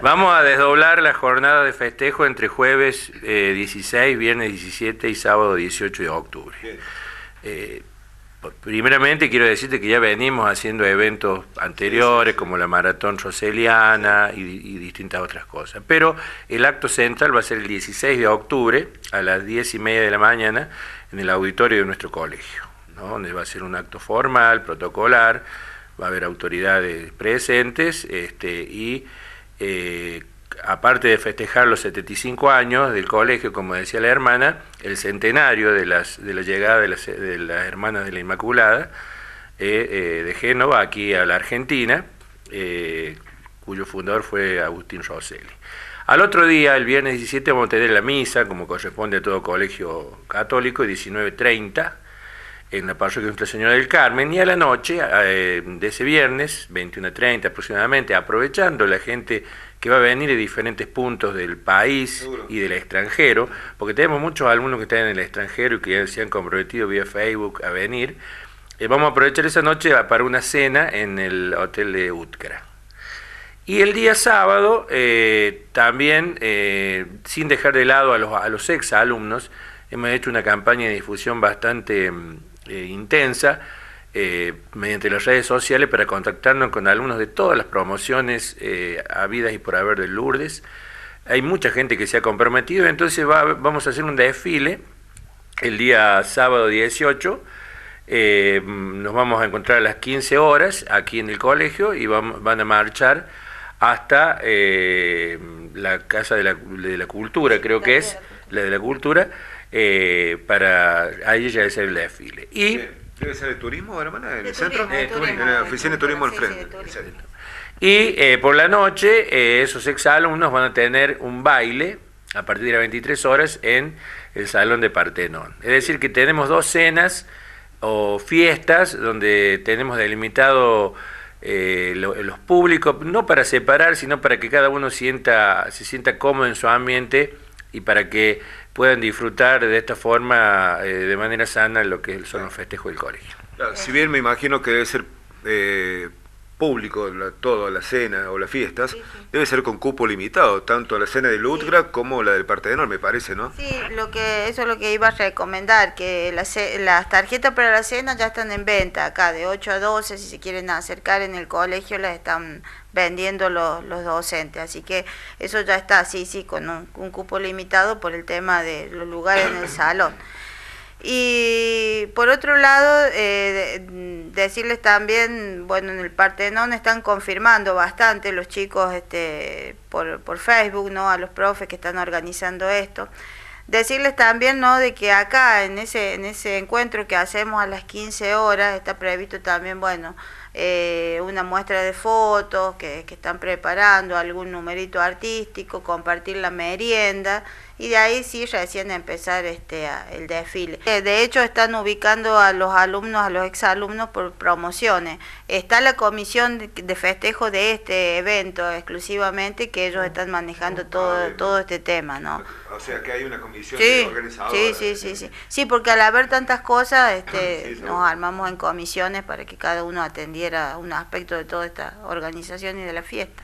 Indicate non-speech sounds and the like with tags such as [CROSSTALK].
Vamos a desdoblar la jornada de festejo entre jueves 16, eh, viernes 17 y sábado 18 de octubre. Eh, primeramente quiero decirte que ya venimos haciendo eventos anteriores como la Maratón Roseliana y, distintas otras cosas. Pero el acto central va a ser el 16 de octubre a las 10 y media de la mañana en el auditorio de nuestro colegio, ¿no? donde va a ser un acto formal, protocolar, va a haber autoridades presentes este, y eh, aparte de festejar los 75 años del colegio, como decía la hermana, el centenario de, la llegada de las, hermanas de la Inmaculada, eh, eh, de Génova aquí a la Argentina, cuyo fundador fue Agustín Rosselli. Al otro día, el viernes 17, vamos a tener la misa, como corresponde a todo colegio católico, 19.30, en la parroquia de Nuestra Señora del Carmen y a la noche eh, de ese viernes, 21.30 aproximadamente, aprovechando la gente que va a venir de diferentes puntos del país y del extranjero, porque tenemos muchos alumnos que están en el extranjero y que ya se han comprometido vía Facebook a venir, eh, vamos a aprovechar esa noche para una cena en el hotel de Utcara. Y el día sábado, eh, también, sin dejar de lado a los, a ex hemos hecho una campaña de difusión bastante mm, eh, intensa eh, mediante las redes sociales para contactarnos con alumnos de todas las promociones eh, habidas y por haber de Lourdes. Hay mucha gente que se ha comprometido, entonces vamos a hacer un desfile el día sábado 18. nos vamos a encontrar a las 15 horas aquí en el colegio y van a marchar hasta la Casa de la, de la Cultura, creo que es, la de la Cultura. Eh, para ahí ya debe ser el desfile. Y, ¿Debe ser de turismo, hermana? ¿En el centro? Eh, turismo, en la oficina de turismo al frente. y eh, por la noche esos ex van a tener un baile a partir de las 23 horas en el Salón de Partenón. Es decir, que tenemos dos cenas o fiestas donde tenemos delimitado los públicos, no para separar, sino para que cada uno sienta, se sienta cómodo en su ambiente y para que puedan disfrutar de esta forma, eh, de manera sana, lo que son los festejos del colegio. si bien me imagino que debe ser eh, público, la, todo, la cena o las fiestas, debe ser con cupo limitado, tanto la cena de Lutgra como la del Partenón, me parece, ¿no? Sí, lo que, eso es lo que iba a recomendar, que las, las tarjetas para la cena ya están en venta acá, de 8 a 12, si se quieren acercar en el colegio las están vendiendo los, los docentes, así que eso ya está, sí, sí, con un cupo limitado por el tema de los lugares en el salón. [COUGHS] Y por otro lado, eh, decirles también, bueno, en el Partenón están confirmando bastante los chicos este, por, por Facebook, ¿no? A los profes que están organizando esto. Decirles también, ¿no?, de que acá, en ese, en ese encuentro que hacemos a las 15 horas, está previsto también, bueno, eh, una muestra de fotos que, que, están preparando, algún numerito artístico, compartir la merienda y de ahí sí recién empezar este, el desfile. Eh, de hecho están ubicando a los alumnos, a los exalumnos por promociones. Está la comisión de, de festejo de este evento exclusivamente que ellos oh, están manejando oh, todo, todo este tema, ¿no? O sea que hay una comisión sí, organizadora. Sí, sí, sí, sí. Sí, porque al haber tantas cosas, [CLEARS THROAT] este, nos armamos en comisiones para que cada uno atendiera un aspecto de toda esta organización y de la fiesta.